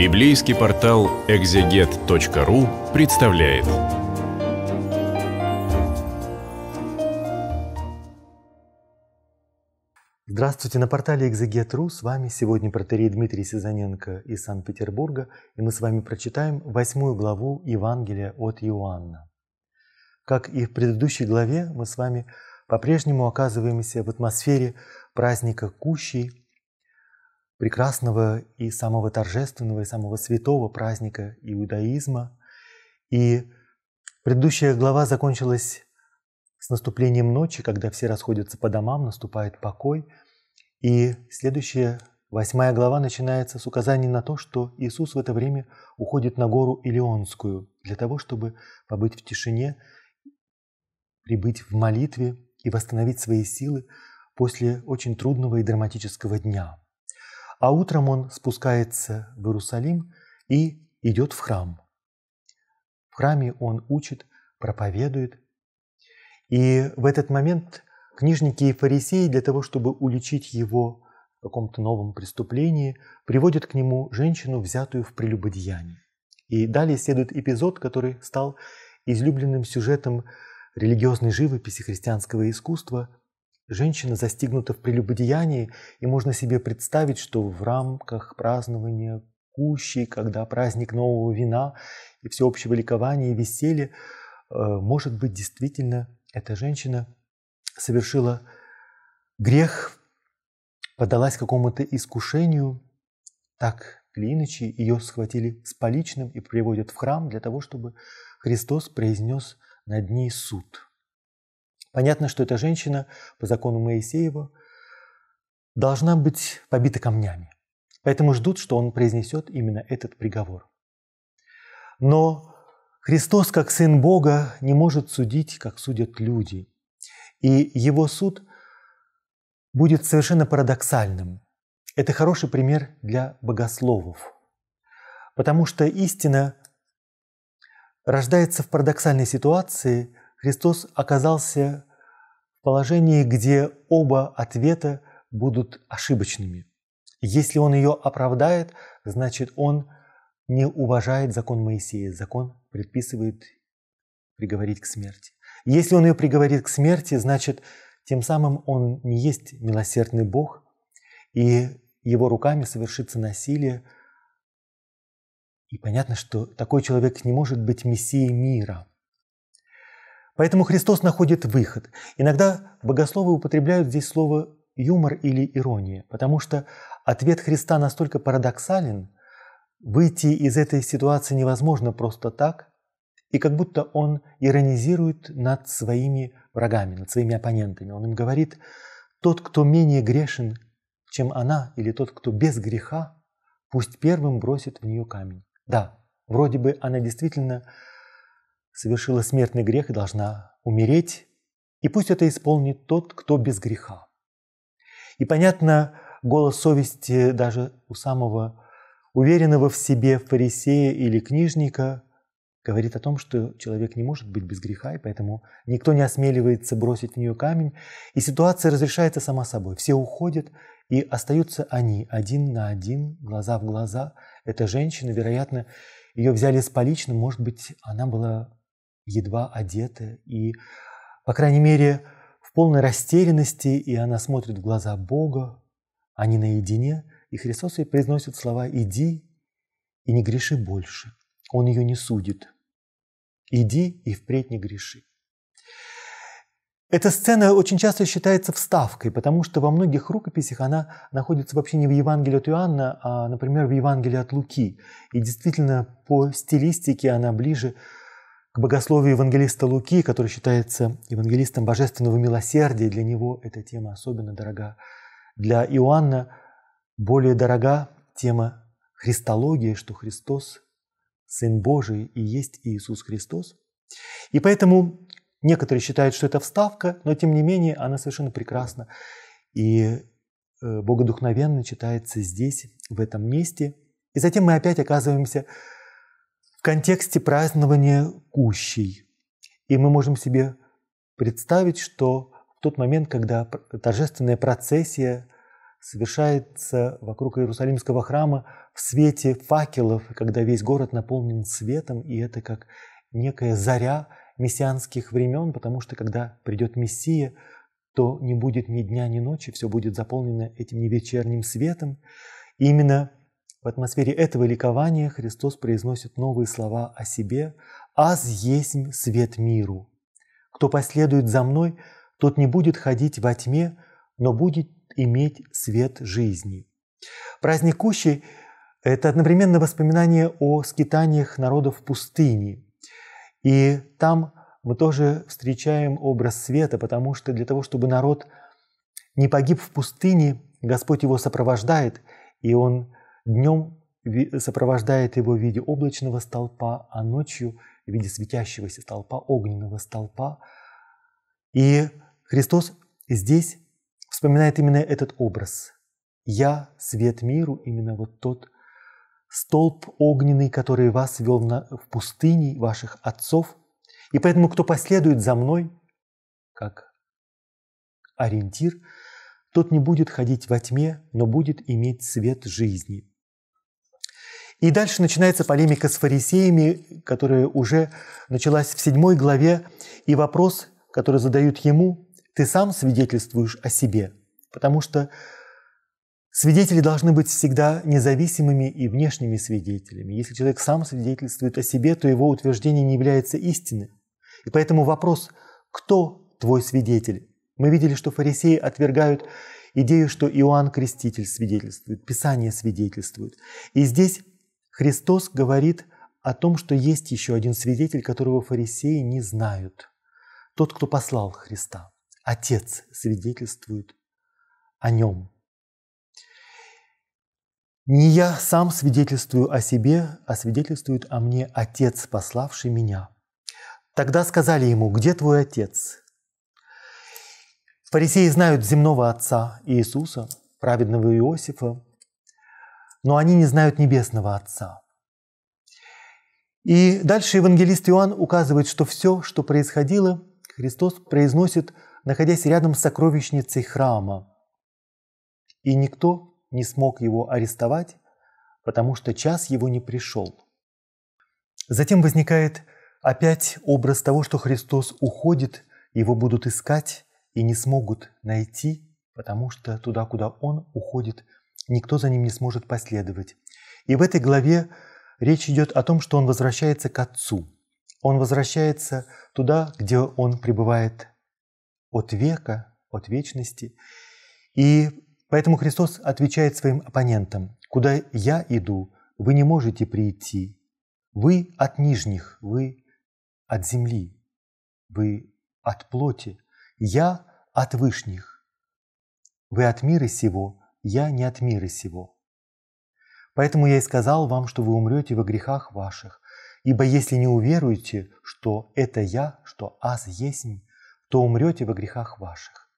Библейский портал экзегет.ру представляет. Здравствуйте, на портале Экзегет.ру с вами сегодня протерей Дмитрий Сизаненко из Санкт-Петербурга, и мы с вами прочитаем восьмую главу Евангелия от Иоанна. Как и в предыдущей главе, мы с вами по-прежнему оказываемся в атмосфере праздника Кущей, прекрасного и самого торжественного и самого святого праздника иудаизма. И предыдущая глава закончилась с наступлением ночи, когда все расходятся по домам, наступает покой. И следующая, восьмая глава начинается с указаний на то, что Иисус в это время уходит на гору Илионскую для того, чтобы побыть в тишине, прибыть в молитве и восстановить свои силы после очень трудного и драматического дня. А утром он спускается в Иерусалим и идет в храм. В храме он учит, проповедует. И в этот момент книжники и фарисеи для того, чтобы уличить его в каком-то новом преступлении, приводят к нему женщину, взятую в прелюбодеяние. И далее следует эпизод, который стал излюбленным сюжетом религиозной живописи христианского искусства женщина застигнута в прелюбодеянии, и можно себе представить, что в рамках празднования кущей, когда праздник нового вина и всеобщего ликования и веселья, э, может быть, действительно эта женщина совершила грех, подалась какому-то искушению, так или иначе ее схватили с поличным и приводят в храм для того, чтобы Христос произнес над ней суд. Понятно, что эта женщина по закону Моисеева должна быть побита камнями. Поэтому ждут, что он произнесет именно этот приговор. Но Христос, как Сын Бога, не может судить, как судят люди. И его суд будет совершенно парадоксальным. Это хороший пример для богословов. Потому что истина рождается в парадоксальной ситуации, Христос оказался в положении, где оба ответа будут ошибочными. Если он ее оправдает, значит он не уважает закон Моисея. Закон предписывает приговорить к смерти. Если он ее приговорит к смерти, значит тем самым он не есть милосердный Бог, и его руками совершится насилие. И понятно, что такой человек не может быть мессией мира – Поэтому Христос находит выход. Иногда богословы употребляют здесь слово юмор или ирония, потому что ответ Христа настолько парадоксален, выйти из этой ситуации невозможно просто так, и как будто он иронизирует над своими врагами, над своими оппонентами. Он им говорит, тот, кто менее грешен, чем она, или тот, кто без греха, пусть первым бросит в нее камень. Да, вроде бы она действительно совершила смертный грех и должна умереть, и пусть это исполнит тот, кто без греха. И понятно, голос совести даже у самого уверенного в себе фарисея или книжника говорит о том, что человек не может быть без греха, и поэтому никто не осмеливается бросить в нее камень, и ситуация разрешается сама собой. Все уходят, и остаются они один на один, глаза в глаза. Эта женщина, вероятно, ее взяли с поличным, может быть, она была едва одетая и, по крайней мере, в полной растерянности, и она смотрит в глаза Бога, они наедине, и Христос ей произносит слова «иди и не греши больше». Он ее не судит. «Иди и впредь не греши». Эта сцена очень часто считается вставкой, потому что во многих рукописях она находится вообще не в Евангелии от Иоанна, а, например, в Евангелии от Луки. И действительно, по стилистике она ближе к богословию евангелиста Луки, который считается евангелистом божественного милосердия, для него эта тема особенно дорога. Для Иоанна более дорога тема христологии, что Христос, Сын Божий и есть Иисус Христос. И поэтому некоторые считают, что это вставка, но тем не менее она совершенно прекрасна. И э, богодухновенно читается здесь, в этом месте. И затем мы опять оказываемся в контексте празднования кущей. И мы можем себе представить, что в тот момент, когда торжественная процессия совершается вокруг Иерусалимского храма в свете факелов, когда весь город наполнен светом, и это как некая заря мессианских времен, потому что когда придет Мессия, то не будет ни дня, ни ночи, все будет заполнено этим невечерним светом. И именно в атмосфере этого ликования Христос произносит новые слова о себе «Аз есмь свет миру». «Кто последует за мной, тот не будет ходить во тьме, но будет иметь свет жизни». Праздник Кущи – это одновременно воспоминание о скитаниях народов в пустыне. И там мы тоже встречаем образ света, потому что для того, чтобы народ не погиб в пустыне, Господь его сопровождает, и он Днем сопровождает его в виде облачного столпа, а ночью в виде светящегося столпа, огненного столпа. И Христос здесь вспоминает именно этот образ. «Я – свет миру», именно вот тот столб огненный, который вас вел в пустыне ваших отцов. И поэтому, кто последует за мной, как ориентир, тот не будет ходить во тьме, но будет иметь свет жизни. И дальше начинается полемика с фарисеями, которая уже началась в седьмой главе, и вопрос, который задают ему, «Ты сам свидетельствуешь о себе?» Потому что свидетели должны быть всегда независимыми и внешними свидетелями. Если человек сам свидетельствует о себе, то его утверждение не является истиной. И поэтому вопрос «Кто твой свидетель?» Мы видели, что фарисеи отвергают идею, что Иоанн Креститель свидетельствует, Писание свидетельствует. И здесь Христос говорит о том, что есть еще один свидетель, которого фарисеи не знают. Тот, кто послал Христа. Отец свидетельствует о нем. Не я сам свидетельствую о себе, а свидетельствует о мне Отец, пославший меня. Тогда сказали ему, где твой Отец? Фарисеи знают земного Отца Иисуса, праведного Иосифа, но они не знают Небесного Отца. И дальше евангелист Иоанн указывает, что все, что происходило, Христос произносит, находясь рядом с сокровищницей храма. И никто не смог его арестовать, потому что час его не пришел. Затем возникает опять образ того, что Христос уходит, его будут искать и не смогут найти, потому что туда, куда он уходит, никто за ним не сможет последовать. И в этой главе речь идет о том, что он возвращается к Отцу. Он возвращается туда, где он пребывает от века, от вечности. И поэтому Христос отвечает своим оппонентам, «Куда я иду, вы не можете прийти. Вы от нижних, вы от земли, вы от плоти. Я от вышних. Вы от мира сего, я не от мира сего. Поэтому я и сказал вам, что вы умрете во грехах ваших, ибо если не уверуете, что это я, что аз есть, то умрете во грехах ваших.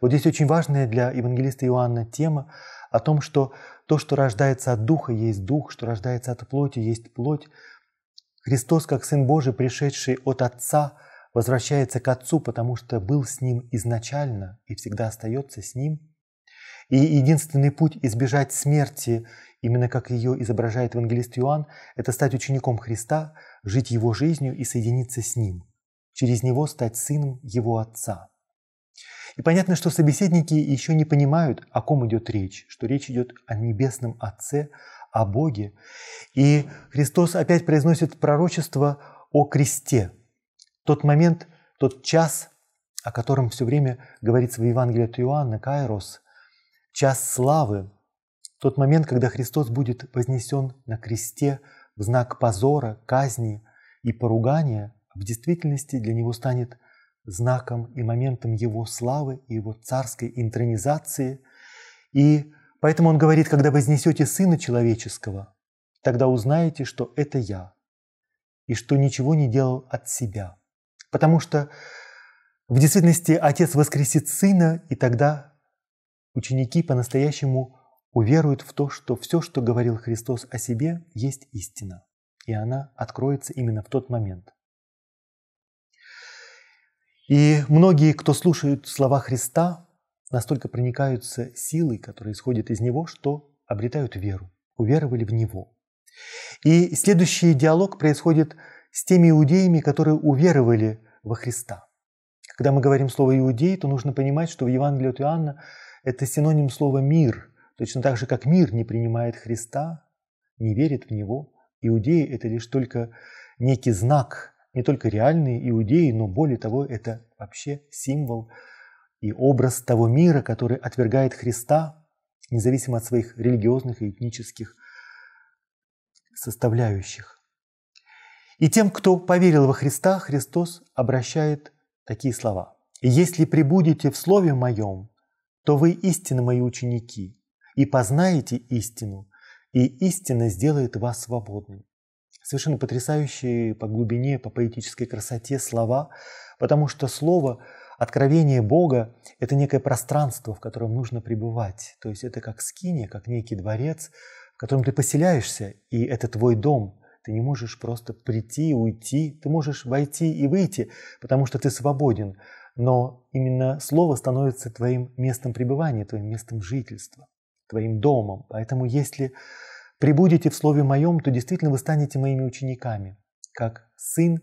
Вот здесь очень важная для евангелиста Иоанна тема о том, что то, что рождается от духа, есть дух, что рождается от плоти, есть плоть. Христос, как Сын Божий, пришедший от Отца, возвращается к Отцу, потому что был с Ним изначально и всегда остается с Ним – и единственный путь избежать смерти, именно как ее изображает евангелист Иоанн, это стать учеником Христа, жить его жизнью и соединиться с ним. Через него стать сыном его отца. И понятно, что собеседники еще не понимают, о ком идет речь, что речь идет о небесном Отце, о Боге. И Христос опять произносит пророчество о кресте. Тот момент, тот час, о котором все время говорится в Евангелии от Иоанна, Кайрос, час славы, тот момент, когда Христос будет вознесен на кресте в знак позора, казни и поругания, в действительности для него станет знаком и моментом его славы и его царской интронизации. И поэтому он говорит, когда вознесете Сына Человеческого, тогда узнаете, что это я, и что ничего не делал от себя. Потому что в действительности Отец воскресит Сына, и тогда Ученики по-настоящему уверуют в то, что все, что говорил Христос о себе, есть истина, и она откроется именно в тот момент. И многие, кто слушают слова Христа, настолько проникаются силой, которая исходит из Него, что обретают веру, уверовали в Него. И следующий диалог происходит с теми иудеями, которые уверовали во Христа. Когда мы говорим слово «иудей», то нужно понимать, что в Евангелии от Иоанна это синоним слова «мир», точно так же, как мир не принимает Христа, не верит в Него. Иудеи – это лишь только некий знак, не только реальные иудеи, но более того, это вообще символ и образ того мира, который отвергает Христа, независимо от своих религиозных и этнических составляющих. И тем, кто поверил во Христа, Христос обращает такие слова. «Если прибудете в Слове Моем, то вы истинно мои ученики, и познаете истину, и истина сделает вас свободными Совершенно потрясающие по глубине, по поэтической красоте слова, потому что слово Откровение Бога – это некое пространство, в котором нужно пребывать. То есть это как скиния, как некий дворец, в котором ты поселяешься, и это твой дом. Ты не можешь просто прийти и уйти, ты можешь войти и выйти, потому что ты свободен но именно слово становится твоим местом пребывания, твоим местом жительства, твоим домом. Поэтому если прибудете в Слове Моем, то действительно вы станете моими учениками. Как сын,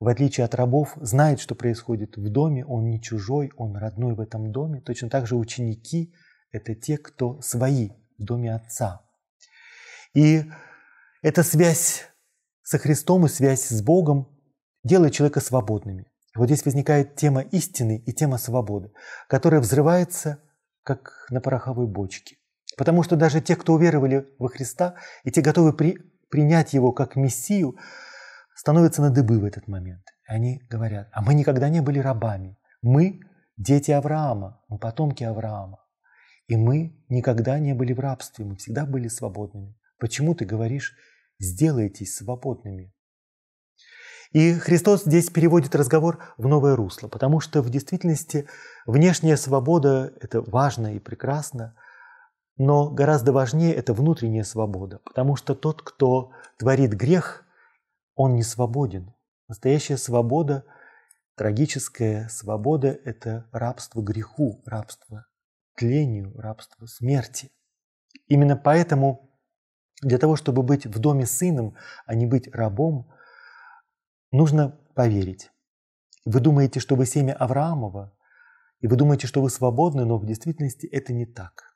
в отличие от рабов, знает, что происходит в доме, он не чужой, он родной в этом доме. Точно так же ученики – это те, кто свои в доме Отца. И эта связь со Христом и связь с Богом делает человека свободными. И вот здесь возникает тема истины и тема свободы, которая взрывается, как на пороховой бочке. Потому что даже те, кто уверовали во Христа, и те готовы при, принять Его как Мессию, становятся на дыбы в этот момент. И они говорят, а мы никогда не были рабами. Мы дети Авраама, мы потомки Авраама. И мы никогда не были в рабстве, мы всегда были свободными. Почему ты говоришь, сделайтесь свободными? И Христос здесь переводит разговор в новое русло, потому что в действительности внешняя свобода – это важно и прекрасно, но гораздо важнее – это внутренняя свобода, потому что тот, кто творит грех, он не свободен. Настоящая свобода, трагическая свобода – это рабство греху, рабство тлению, рабство смерти. Именно поэтому для того, чтобы быть в доме сыном, а не быть рабом – Нужно поверить. Вы думаете, что вы семя Авраамова, и вы думаете, что вы свободны, но в действительности это не так.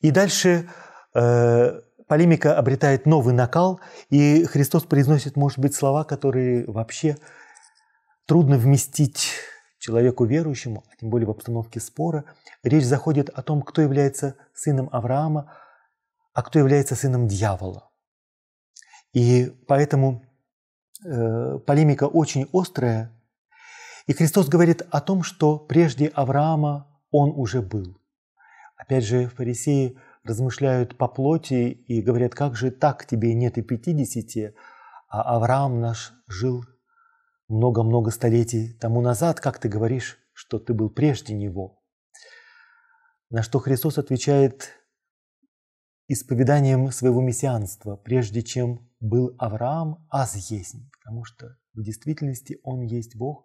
И дальше э, полемика обретает новый накал, и Христос произносит, может быть, слова, которые вообще трудно вместить человеку верующему, а тем более в обстановке спора. Речь заходит о том, кто является сыном Авраама, а кто является сыном дьявола. И поэтому Э, полемика очень острая. И Христос говорит о том, что прежде Авраама он уже был. Опять же, фарисеи размышляют по плоти и говорят, как же так, тебе нет и пятидесяти, а Авраам наш жил много-много столетий тому назад, как ты говоришь, что ты был прежде него. На что Христос отвечает исповеданием своего мессианства, прежде чем был Авраам, аз есть, потому что в действительности он есть Бог,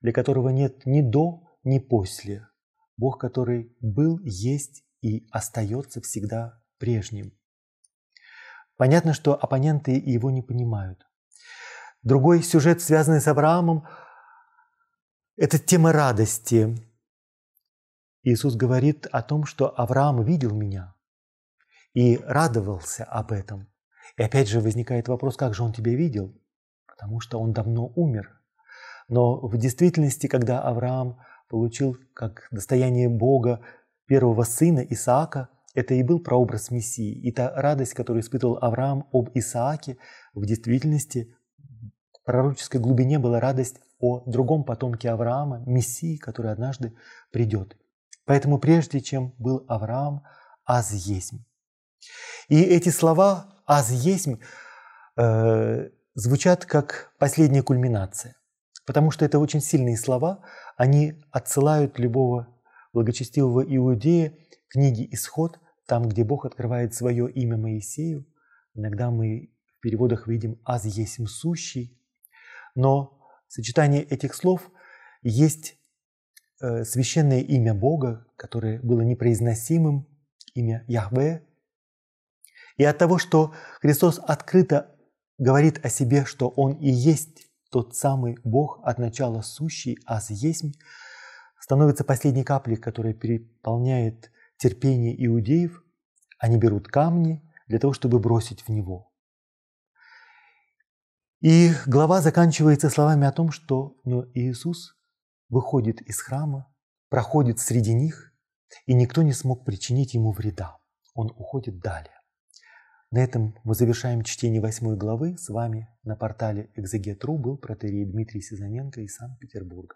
для которого нет ни до, ни после. Бог, который был, есть и остается всегда прежним. Понятно, что оппоненты его не понимают. Другой сюжет, связанный с Авраамом, это тема радости. Иисус говорит о том, что Авраам видел меня и радовался об этом. И опять же возникает вопрос, как же он тебя видел? Потому что он давно умер. Но в действительности, когда Авраам получил как достояние Бога первого сына Исаака, это и был прообраз Мессии. И та радость, которую испытывал Авраам об Исааке, в действительности в пророческой глубине была радость о другом потомке Авраама, Мессии, который однажды придет. Поэтому прежде чем был Авраам, аз есть. И эти слова «аз есмь» звучат как последняя кульминация, потому что это очень сильные слова, они отсылают любого благочестивого иудея к книге «Исход», там, где Бог открывает свое имя Моисею. Иногда мы в переводах видим «аз есмь сущий», но сочетание этих слов есть э, священное имя Бога, которое было непроизносимым, имя Яхве, и от того, что Христос открыто говорит о себе, что Он и есть тот самый Бог от начала сущий, аз есть, становится последней каплей, которая переполняет терпение иудеев. Они берут камни для того, чтобы бросить в него. И глава заканчивается словами о том, что но Иисус выходит из храма, проходит среди них, и никто не смог причинить ему вреда. Он уходит далее. На этом мы завершаем чтение восьмой главы. С вами на портале Экзегетру был протерей Дмитрий Сизаненко из Санкт-Петербурга.